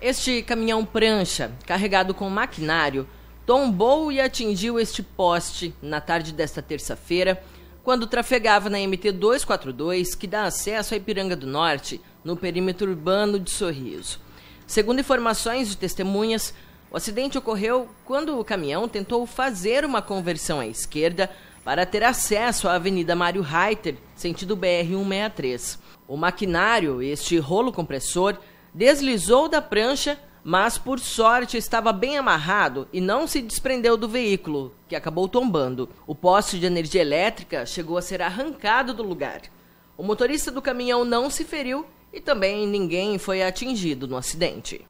Este caminhão prancha, carregado com maquinário, tombou e atingiu este poste na tarde desta terça-feira, quando trafegava na MT 242, que dá acesso à Ipiranga do Norte, no perímetro urbano de Sorriso. Segundo informações de testemunhas, o acidente ocorreu quando o caminhão tentou fazer uma conversão à esquerda para ter acesso à Avenida Mário Reiter, sentido BR 163. O maquinário, este rolo compressor, deslizou da prancha, mas por sorte estava bem amarrado e não se desprendeu do veículo, que acabou tombando. O poste de energia elétrica chegou a ser arrancado do lugar. O motorista do caminhão não se feriu e também ninguém foi atingido no acidente.